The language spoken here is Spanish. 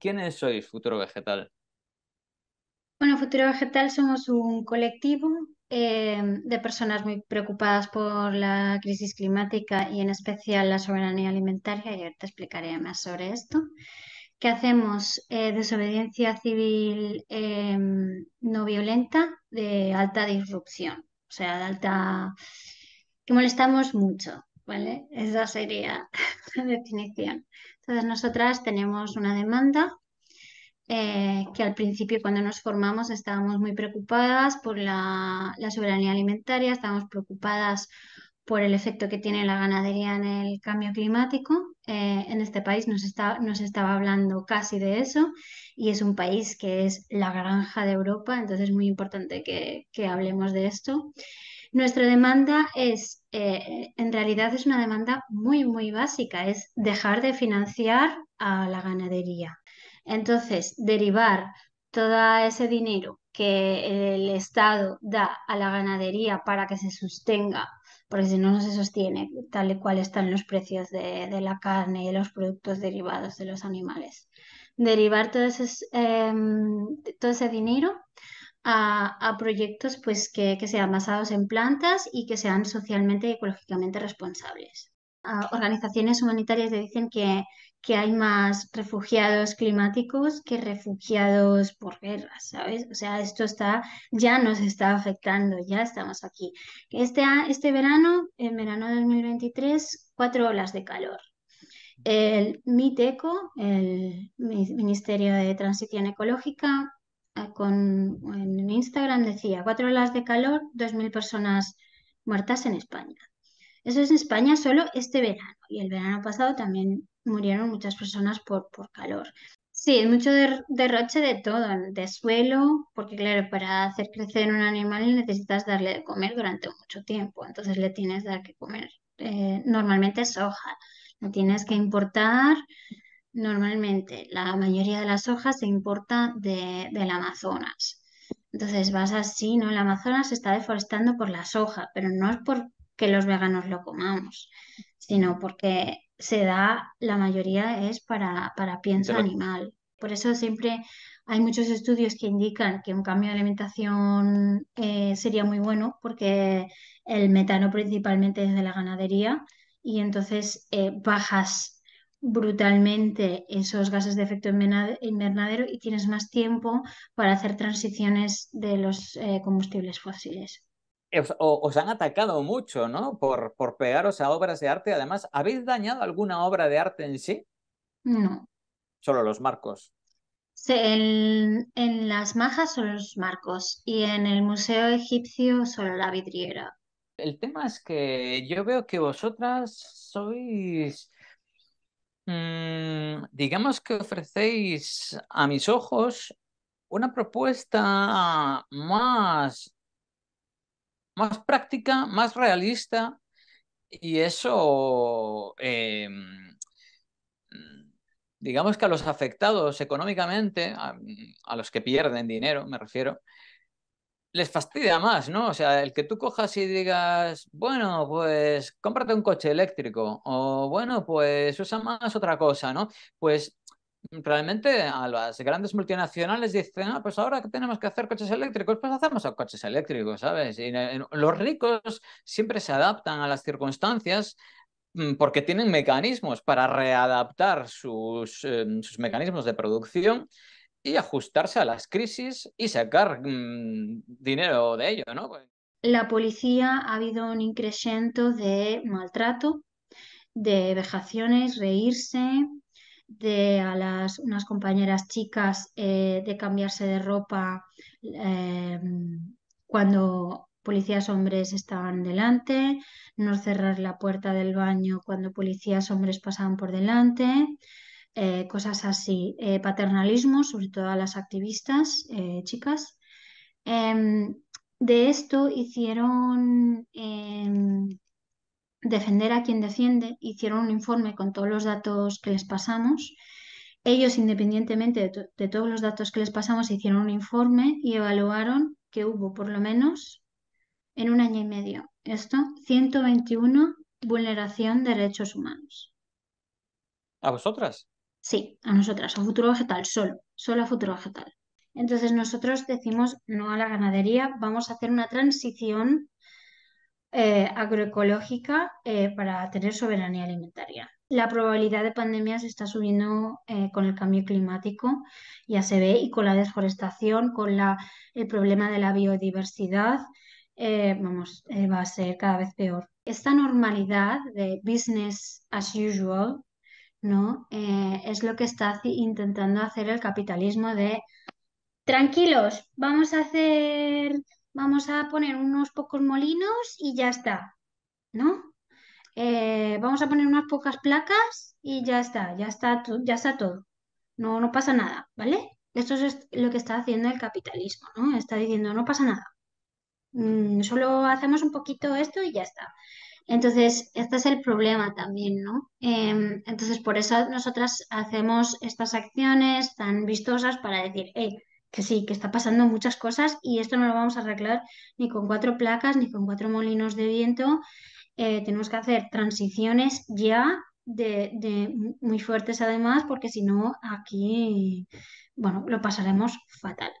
¿Quiénes sois Futuro Vegetal? Bueno, Futuro Vegetal somos un colectivo eh, de personas muy preocupadas por la crisis climática y en especial la soberanía alimentaria, y ahorita explicaré más sobre esto, que hacemos eh, desobediencia civil em, no violenta de alta disrupción, o sea, de alta... que molestamos mucho, ¿vale? Esa sería definición. Entonces, nosotras tenemos una demanda eh, que al principio cuando nos formamos estábamos muy preocupadas por la, soberanía alimentaria, estábamos preocupadas por el efecto que tiene la ganadería en el cambio climático. Eh, en este país nos, nos estaba hablando casi de eso y es un país que es la granja de Europa, entonces es muy importante que hablemos de esto. Nuestra demanda es, eh, en realidad es una demanda muy, muy básica, es dejar de financiar a la ganadería. Entonces, derivar todo ese dinero que el Estado da a la ganadería para que se sostenga, porque si no, no se sostiene tal y cual están los precios de, la carne y los productos derivados de los animales. Derivar todo ese em, dinero a, proyectos pues, que, que, sean basados en plantas y que sean socialmente y ecológicamente responsables. Ah, organizaciones humanitarias le dicen que, que hay más refugiados climáticos que refugiados por guerras, ¿sabes? O sea, esto está, ya nos está afectando, ya estamos aquí. Este, este verano, en verano de 2023, cuatro olas de calor. El MITECO, el Ministerio de Transición Ecológica, con, en Instagram decía, cuatro horas de calor, 2.000 personas muertas en España. Eso es en España solo este verano y el verano pasado también murieron muchas personas por, por calor. Sí, mucho derroche de todo, de suelo, porque claro, para hacer crecer un animal necesitas darle de comer durante mucho tiempo, entonces le tienes que dar que comer eh, normalmente soja, No tienes que importar normalmente la mayoría de las hojas se importa de, del Amazonas. Entonces vas así, ¿no? El Amazonas se está deforestando por la soja, pero no es porque los veganos lo comamos, sino porque se da, la mayoría es para, para pienso animal. Por eso siempre hay muchos estudios que indican que un cambio de alimentación eh, sería muy bueno porque el metano principalmente es de la ganadería y entonces eh, bajas brutalmente esos gases de efecto invernadero y tienes más tiempo para hacer transiciones de los eh, combustibles fósiles. Eh, os, han atacado mucho, ¿no? Por, por pegaros a obras de arte. Además, ¿habéis dañado alguna obra de arte en sí? No. Solo los marcos. Sí, en, en las majas solo los marcos y en el Museo Egipcio solo la vidriera. El tema es que yo veo que vosotras sois Mm, digamos que ofrecéis a mis ojos una propuesta más, más práctica, más realista, y eso, em, digamos que a los afectados económicamente, a, los que pierden dinero, me refiero, les fastidia más, ¿no? O sea, el que tú cojas y digas, bueno, pues cómprate un coche eléctrico o bueno, pues usa más otra cosa, ¿no? Pues realmente a las grandes multinacionales dicen, ah, pues ahora que tenemos que hacer coches eléctricos, pues hacemos coches eléctricos, ¿sabes? Y eh, los ricos siempre se adaptan a las circunstancias mm, porque tienen mecanismos para readaptar sus, em, sus mecanismos de producción y ajustarse a las crisis y sacar mm, dinero de ello, ¿no? La policía ha habido un incremento de maltrato, de vejaciones, reírse, de a las unas compañeras chicas eh, de cambiarse de ropa eh, cuando policías hombres estaban delante, no cerrar la puerta del baño cuando policías hombres pasaban por delante, eh, cosas así, eh, paternalismo, sobre todo a las activistas eh, chicas. Em, de esto hicieron em, Defender a quien defiende, hicieron un informe con todos los datos que les pasamos. Ellos, independientemente de todos los datos que les pasamos, hicieron un informe y evaluaron que hubo por lo menos en un año y medio, esto, 121 vulneración de derechos humanos. ¿A vosotras? Sí, a nosotras, a futuro vegetal, solo, solo a futuro vegetal. Entonces nosotros decimos no a la ganadería, vamos a hacer una transición eh, agroecológica eh, para tener soberanía alimentaria. La probabilidad de pandemias está subiendo eh, con el cambio climático, ya se ve, y con la deforestación, con el problema de la biodiversidad, vamos, va a ser cada vez peor. Esta normalidad de business as usual ¿no? Eh, es lo que está intentando hacer el capitalismo de tranquilos, vamos a hacer, vamos a poner unos pocos molinos y ya está, ¿no? Eh, vamos a poner unas pocas placas y ya está, ya está, ya está todo. No, no pasa nada, ¿vale? Esto es lo que está haciendo el capitalismo, ¿no? Está diciendo, no pasa nada. Mm, solo hacemos un poquito esto y ya está. Entonces, este es el problema también, ¿no? Em, entonces, por eso nosotras hacemos estas acciones tan vistosas para decir, ¡eh! que sí, que está pasando muchas cosas y esto no lo vamos a arreglar ni con cuatro placas, ni con cuatro molinos de viento. Eh, tenemos que hacer transiciones ya de, muy fuertes además, porque si no, aquí, bueno, lo pasaremos fatal.